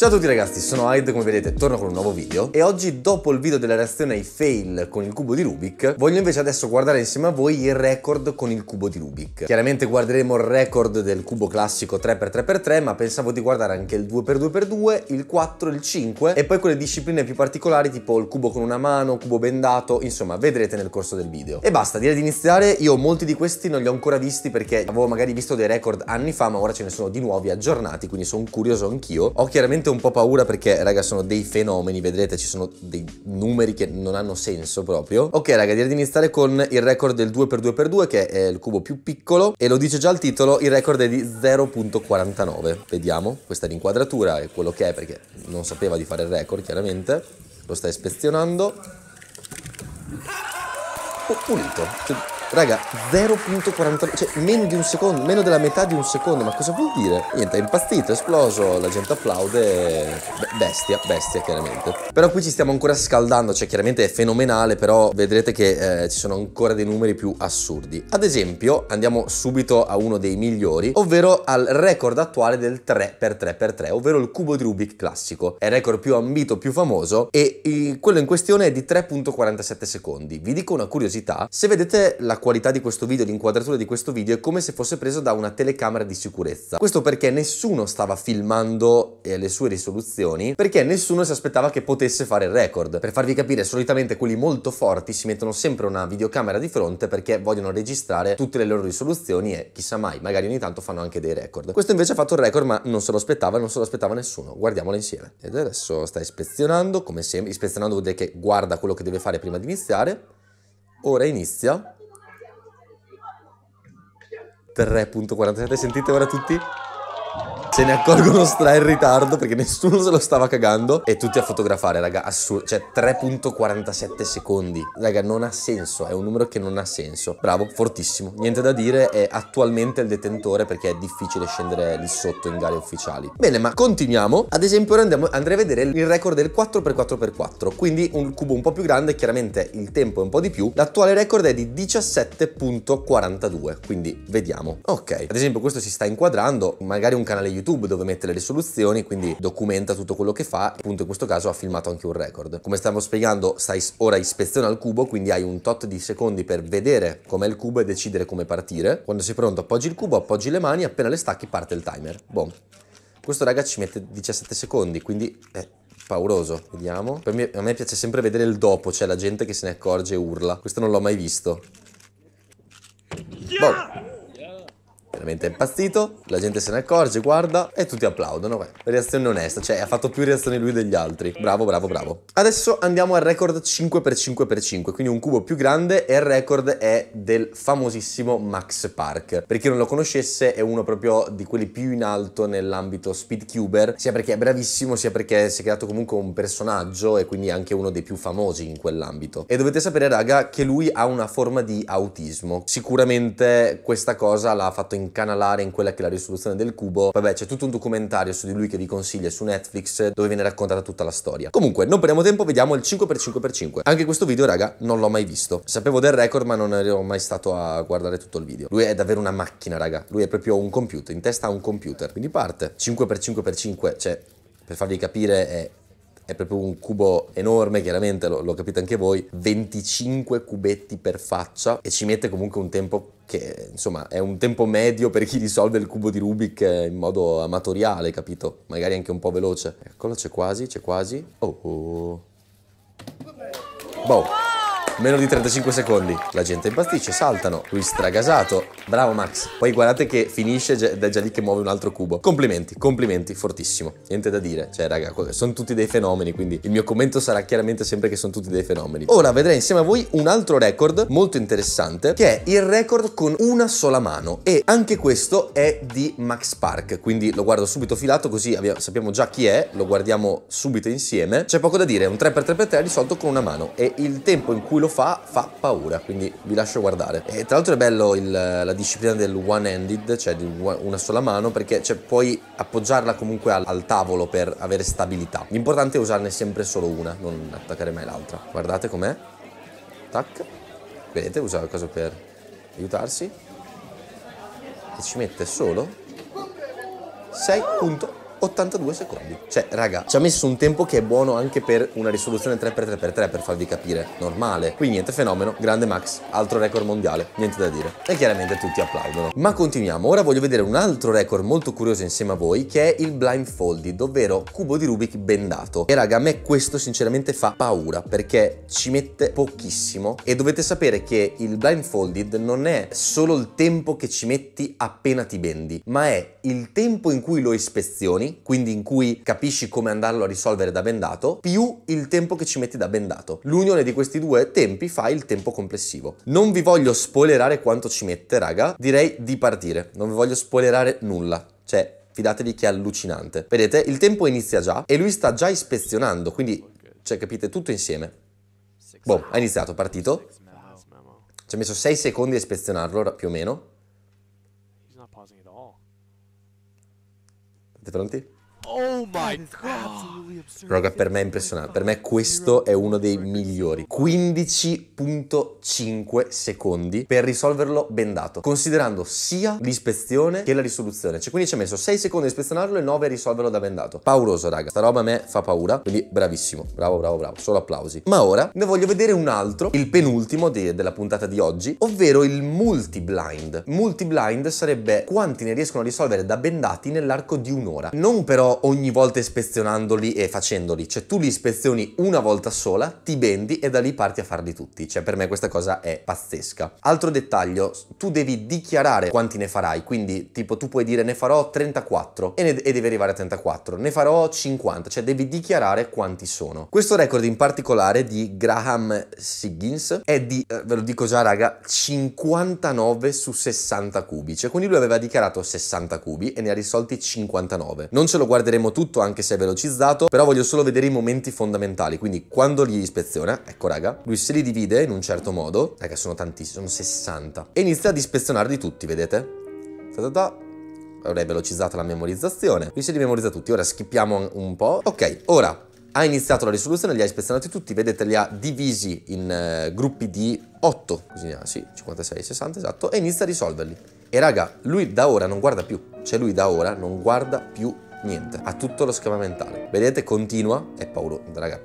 Ciao a tutti ragazzi, sono Hyde, come vedete torno con un nuovo video e oggi dopo il video della reazione ai fail con il cubo di Rubik voglio invece adesso guardare insieme a voi il record con il cubo di Rubik. Chiaramente guarderemo il record del cubo classico 3x3x3 ma pensavo di guardare anche il 2x2x2, il 4, il 5 e poi quelle discipline più particolari tipo il cubo con una mano, cubo bendato, insomma vedrete nel corso del video. E basta, direi di iniziare, io molti di questi non li ho ancora visti perché avevo magari visto dei record anni fa ma ora ce ne sono di nuovi aggiornati quindi sono curioso anch'io. Ho chiaramente avete un po' paura perché raga sono dei fenomeni, vedrete ci sono dei numeri che non hanno senso proprio. Ok raga, direi di iniziare con il record del 2x2x2 che è il cubo più piccolo e lo dice già il titolo, il record è di 0.49. Vediamo, questa è l'inquadratura è quello che è perché non sapeva di fare il record chiaramente. Lo sta ispezionando. Oh, pulito. Raga, 0.49, cioè meno di un secondo, meno della metà di un secondo, ma cosa vuol dire? Niente, è impazzito, è esploso, la gente applaude, bestia, bestia chiaramente. Però qui ci stiamo ancora scaldando, cioè chiaramente è fenomenale, però vedrete che eh, ci sono ancora dei numeri più assurdi. Ad esempio, andiamo subito a uno dei migliori, ovvero al record attuale del 3x3x3, ovvero il cubo di Rubik classico. È il record più ambito, più famoso e quello in questione è di 3.47 secondi. Vi dico una curiosità, se vedete la qualità di questo video, l'inquadratura di questo video è come se fosse preso da una telecamera di sicurezza. Questo perché nessuno stava filmando eh, le sue risoluzioni, perché nessuno si aspettava che potesse fare il record. Per farvi capire, solitamente quelli molto forti si mettono sempre una videocamera di fronte perché vogliono registrare tutte le loro risoluzioni e chissà mai, magari ogni tanto fanno anche dei record. Questo invece ha fatto il record ma non se lo aspettava, non se lo aspettava nessuno. Guardiamolo insieme. Ed adesso sta ispezionando, come sempre, ispezionando vuol dire che guarda quello che deve fare prima di iniziare. Ora inizia 3.47. Sentite ora tutti. Se ne accorgono stra in ritardo perché nessuno se lo stava cagando e tutti a fotografare, raga, assurdo, cioè 3.47 secondi. Raga, non ha senso, è un numero che non ha senso. Bravo, fortissimo. Niente da dire, è attualmente il detentore perché è difficile scendere lì sotto in gare ufficiali. Bene, ma continuiamo. Ad esempio, andiamo, andrei a vedere il record del 4x4x4, quindi un cubo un po' più grande, chiaramente il tempo è un po' di più. L'attuale record è di 17.42, quindi vediamo. Ok, ad esempio questo si sta inquadrando, magari un canale YouTube YouTube dove mette le risoluzioni, quindi documenta tutto quello che fa, appunto in questo caso ha filmato anche un record. Come stavo spiegando, stai ora ispeziona il cubo, quindi hai un tot di secondi per vedere com'è il cubo e decidere come partire. Quando sei pronto appoggi il cubo, appoggi le mani, appena le stacchi parte il timer. Boom. Questo ragazzi ci mette 17 secondi, quindi è pauroso. Vediamo. Me, a me piace sempre vedere il dopo, cioè la gente che se ne accorge e urla. Questo non l'ho mai visto. Boom veramente è impazzito, la gente se ne accorge, guarda e tutti applaudono, beh, reazione onesta, cioè ha fatto più reazioni lui degli altri, bravo bravo bravo. Adesso andiamo al record 5x5x5, quindi un cubo più grande e il record è del famosissimo Max Park, per chi non lo conoscesse è uno proprio di quelli più in alto nell'ambito speedcuber, sia perché è bravissimo sia perché si è creato comunque un personaggio e quindi anche uno dei più famosi in quell'ambito. E dovete sapere raga che lui ha una forma di autismo, sicuramente questa cosa l'ha fatto in incanalare in quella che è la risoluzione del cubo. Vabbè, c'è tutto un documentario su di lui che vi consiglio su Netflix dove viene raccontata tutta la storia. Comunque, non perdiamo tempo, vediamo il 5x5x5. Anche questo video, raga, non l'ho mai visto. Sapevo del record, ma non ero mai stato a guardare tutto il video. Lui è davvero una macchina, raga. Lui è proprio un computer, in testa ha un computer. Quindi parte. 5x5x5, cioè, per farvi capire, è è proprio un cubo enorme, chiaramente lo, lo capite anche voi, 25 cubetti per faccia e ci mette comunque un tempo che insomma è un tempo medio per chi risolve il cubo di Rubik eh, in modo amatoriale, capito? Magari anche un po' veloce. Eccolo, c'è quasi, c'è quasi. Oh, oh. Boh. Meno di 35 secondi. La gente impastisce, saltano. Lui stragasato. Bravo Max. Poi guardate che finisce ed è già lì che muove un altro cubo. Complimenti, complimenti, fortissimo. Niente da dire. Cioè, raga, sono tutti dei fenomeni, quindi il mio commento sarà chiaramente sempre che sono tutti dei fenomeni. Ora vedrei insieme a voi un altro record molto interessante, che è il record con una sola mano. E anche questo è di Max Park, quindi lo guardo subito filato così abbiamo, sappiamo già chi è, lo guardiamo subito insieme. C'è poco da dire, è un 3x3x3 risolto con una mano e il tempo in cui lo lo fa fa paura, quindi vi lascio guardare. E tra l'altro è bello il, la disciplina del one-handed, cioè di una sola mano, perché cioè, puoi appoggiarla comunque al, al, tavolo per avere stabilità. L'importante è usarne sempre solo una, non attaccare mai l'altra. Guardate com'è. Tac. Vedete, usa la cosa per aiutarsi. E ci mette solo 6 82 secondi. Cioè, raga, ci ha messo un tempo che è buono anche per una risoluzione 3x3x3 per farvi capire, normale. Quindi niente fenomeno, grande Max, altro record mondiale, niente da dire. E chiaramente tutti applaudono. Ma continuiamo, ora voglio vedere un altro record molto curioso insieme a voi che è il blindfolded, ovvero cubo di Rubik bendato. E raga, a me questo sinceramente fa paura perché ci mette pochissimo e dovete sapere che il blindfolded non è solo il tempo che ci metti appena ti bendi, ma è il tempo in cui lo ispezioni quindi in cui capisci come andarlo a risolvere da bendato, più il tempo che ci metti da bendato. L'unione di questi due tempi fa il tempo complessivo. Non vi voglio spoilerare quanto ci mette, raga, direi di partire. Non vi voglio spoilerare nulla. Cioè, fidatevi che è allucinante. Vedete, il tempo inizia già e lui sta già ispezionando, quindi, cioè, capite, tutto insieme. Boh, ha iniziato, partito. Ci ha messo 6 secondi a ispezionarlo, più o meno. Até Oh my god! Raga, per me è impressionante. Per me questo è uno dei migliori. 15.5 secondi per risolverlo bendato, considerando sia l'ispezione che la risoluzione. Cioè, quindi ci ha messo 6 secondi a ispezionarlo e 9 a risolverlo da bendato. Pauroso, raga. Sta roba a me fa paura. Quindi bravissimo. Bravo, bravo, bravo. Solo applausi. Ma ora ne voglio vedere un altro, il penultimo de della puntata di oggi, ovvero il multi-blind. Multi-blind sarebbe quanti ne riescono a risolvere da bendati nell'arco di un'ora. Non però ogni volta ispezionandoli e facendoli, cioè tu li ispezioni una volta sola, ti bendi e da lì parti a farli tutti, cioè per me questa cosa è pazzesca. Altro dettaglio, tu devi dichiarare quanti ne farai, quindi tipo tu puoi dire ne farò 34 e, ne, e devi arrivare a 34, ne farò 50, cioè devi dichiarare quanti sono. Questo record in particolare di Graham Siggins è di, eh, ve lo dico già raga, 59 su 60 cubi, cioè quindi lui aveva dichiarato 60 cubi e ne ha risolti 59. Non ce lo guardo guarderemo tutto anche se è velocizzato, però voglio solo vedere i momenti fondamentali, quindi quando li ispeziona, ecco raga, lui se li divide in un certo modo, raga sono tantissimi, sono 60, e inizia ad ispezionarli tutti, vedete? Ta ta ta avrei velocizzato la memorizzazione. Qui se li memorizza tutti, ora skippiamo un po'. Ok, ora ha iniziato la risoluzione, li ha ispezionati tutti, vedete li ha divisi in uh, gruppi di 8, così, ah, sì, 56, 60, esatto, e inizia a risolverli. E raga, lui da ora non guarda più, cioè lui da ora non guarda più niente, ha tutto lo schema mentale. Vedete, continua, è paura, raga,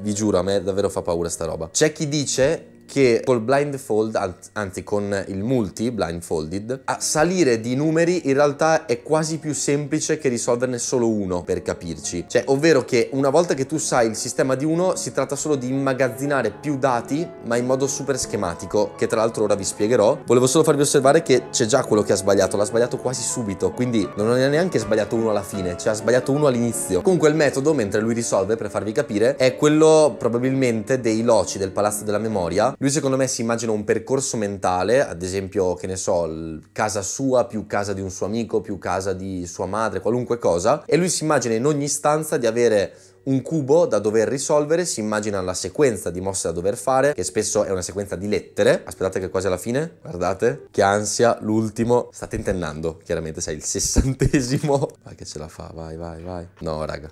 vi giuro, a me davvero fa paura sta roba. C'è chi dice che col blindfold, anzi con il multi blindfolded, a salire di numeri in realtà è quasi più semplice che risolverne solo uno, per capirci. Cioè, ovvero che una volta che tu sai il sistema di uno, si tratta solo di immagazzinare più dati, ma in modo super schematico, che tra l'altro ora vi spiegherò. Volevo solo farvi osservare che c'è già quello che ha sbagliato, l'ha sbagliato quasi subito, quindi non ne ha neanche sbagliato uno alla fine, cioè ha sbagliato uno all'inizio. Comunque il metodo, mentre lui risolve, per farvi capire, è quello probabilmente dei loci del Palazzo della Memoria, lui secondo me si immagina un percorso mentale, ad esempio, che ne so, casa sua più casa di un suo amico, più casa di sua madre, qualunque cosa, e lui si immagina in ogni stanza di avere un cubo da dover risolvere, si immagina la sequenza di mosse da dover fare, che spesso è una sequenza di lettere. Aspettate che è quasi alla fine, guardate, che ansia, l'ultimo. Sta tentennando, chiaramente sei il sessantesimo. Vai che ce la fa, vai, vai, vai. No, raga.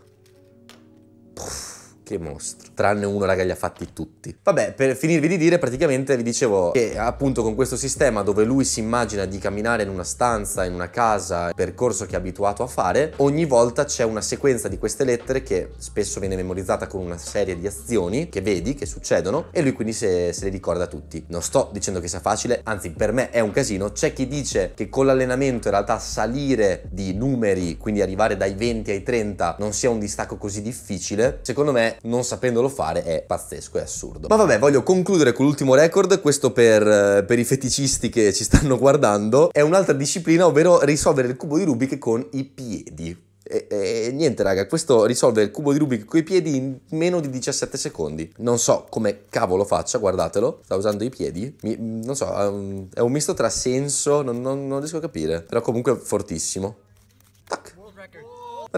Puff e mostro, tranne uno raga li ha fatti tutti. Vabbè, per finirvi di dire, praticamente vi dicevo che appunto con questo sistema dove lui si immagina di camminare in una stanza, in una casa, percorso che è abituato a fare, ogni volta c'è una sequenza di queste lettere che spesso viene memorizzata con una serie di azioni che vedi, che succedono, e lui quindi se, se le ricorda tutti. Non sto dicendo che sia facile, anzi per me è un casino, c'è chi dice che con l'allenamento in realtà salire di numeri, quindi arrivare dai 20 ai 30, non sia un distacco così difficile, secondo me non sapendolo fare è pazzesco, è assurdo. Ma vabbè, voglio concludere con l'ultimo record, questo per, eh, per i feticisti che ci stanno guardando, è un'altra disciplina, ovvero risolvere il cubo di Rubik con i piedi. E, e, niente raga, questo risolve il cubo di Rubik con i piedi in meno di 17 secondi. Non so come cavolo faccia, guardatelo, sta usando i piedi. Mi, non so, è un, è un, misto tra senso, non, non, non riesco a capire. Però comunque fortissimo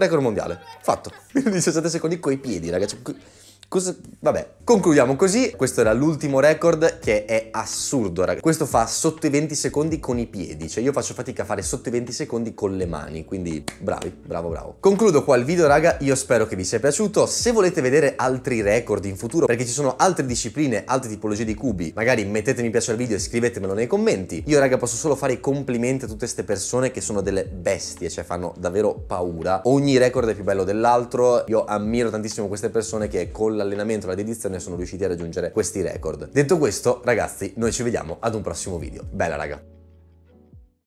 record mondiale. Fatto. 17 secondi coi piedi, ragazzi. Cosa... Vabbè, concludiamo così. Questo era l'ultimo record che è assurdo, raga. Questo fa sotto i 20 secondi con i piedi, cioè io faccio fatica a fare sotto i 20 secondi con le mani, quindi bravi, bravo, bravo. Concludo qua il video, raga. Io spero che vi sia piaciuto. Se volete vedere altri record in futuro, perché ci sono altre discipline, altre tipologie di cubi, magari mettete mi piace al video e scrivetemelo nei commenti. Io, raga, posso solo fare i complimenti a tutte queste persone che sono delle bestie, cioè fanno davvero paura. Ogni record è più bello dell'altro. Io ammiro tantissimo queste persone che con l'allenamento e la dedizione sono riusciti a raggiungere questi record. Detto questo, ragazzi, noi ci vediamo ad un prossimo video. Bella raga!